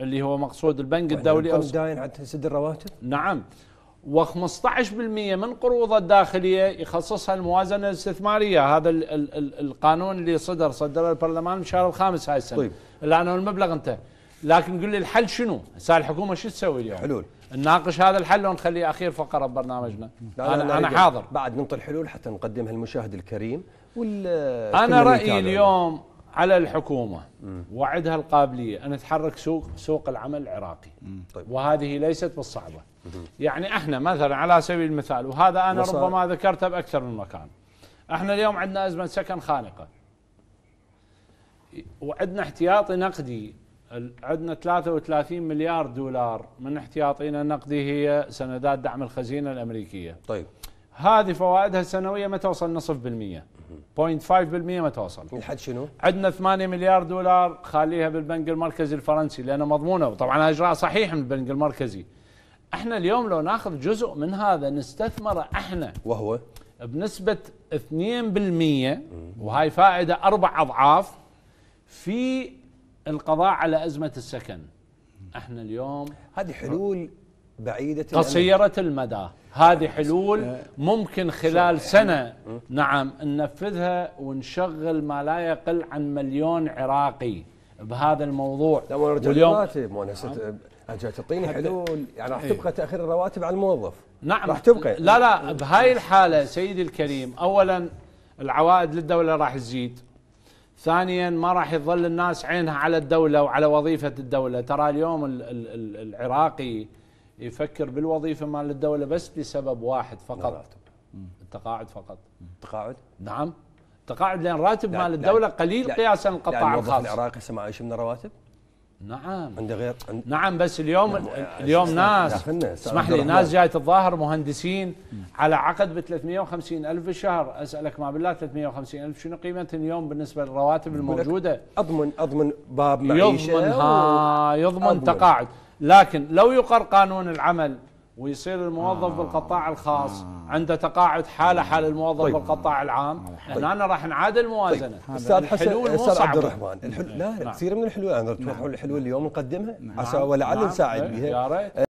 اللي هو مقصود البنك الدولي أو داين على تسد الرواتب؟ نعم و15% من قروضه الداخليه يخصصها الموازنه الاستثماريه هذا الـ الـ الـ القانون اللي صدر صدر البرلمان بشهر الخامس هاي السنه طيب الان المبلغ انتهى لكن قل لي الحل شنو؟ هسه الحكومه شو تسوي اليوم؟ حلول نناقش هذا الحل ونخليه اخير فقره ببرنامجنا انا, أنا حاضر بعد ننطي الحلول حتى نقدمها للمشاهد الكريم وال انا رايي اليوم على الحكومه وعدها القابليه ان تحرك سوق سوق العمل العراقي طيب. وهذه ليست بالصعبه يعني احنا مثلا على سبيل المثال وهذا انا ربما ذكرته باكثر من مكان احنا اليوم عندنا ازمه سكن خانقه وعندنا احتياطي نقدي عندنا 33 مليار دولار من احتياطينا النقدي هي سندات دعم الخزينه الامريكيه طيب هذه فوائدها السنويه ما توصل نصف بالمية 0.5% ما توصل لحد شنو؟ عندنا 8 مليار دولار خاليها بالبنك المركزي الفرنسي لانه مضمونه وطبعا اجراء صحيح من البنك المركزي احنا اليوم لو ناخذ جزء من هذا نستثمره احنا وهو بنسبه 2% وهاي فائده اربع اضعاف في القضاء على ازمه السكن احنا اليوم هذه حلول بعيدة قصيرة المدى هذه حلول أه. ممكن خلال سنة أه. نعم ننفذها ونشغل ما لا يقل عن مليون عراقي بهذا الموضوع واليوم الرواتب مؤنسة تعطيني حلول يعني راح إيه. تبقى تاخير الرواتب على الموظف نعم راح تبقى لا لا بهاي الحاله سيدي الكريم اولا العوائد للدوله راح تزيد ثانيا ما راح يظل الناس عينها على الدوله وعلى وظيفه الدوله ترى اليوم العراقي يفكر بالوظيفه مال الدوله بس لسبب واحد فقط راتب التقاعد فقط التقاعد نعم التقاعد لان راتب مال الدوله قليل قياسا القطاع يعني الخاص العراقي هسه معايش من الرواتب نعم عنده غير عند نعم بس اليوم نعم اليوم ناس اسمح لي ناس جاي تتظاهر مهندسين مم. على عقد ب 350 ألف بالشهر أسألك ما بالله 350 ألف شنو قيمة اليوم بالنسبة للرواتب الموجودة أضمن أضمن باب معيشة يضمن ها يضمن تقاعد لكن لو يقر قانون العمل ويصير الموظف آه بالقطاع الخاص آه عنده تقاعد حاله آه. حال الموظف طيب بالقطاع العام آه. طيب هنا راح نعادل الموازنه طيب استاذ حسن استاذ عبد الرحمن الحلو لا نعم. كثير من الحلول انا اتوقع نعم. الحلول اليوم نقدمها نعم. عسى ولعل نعم. نساعد بها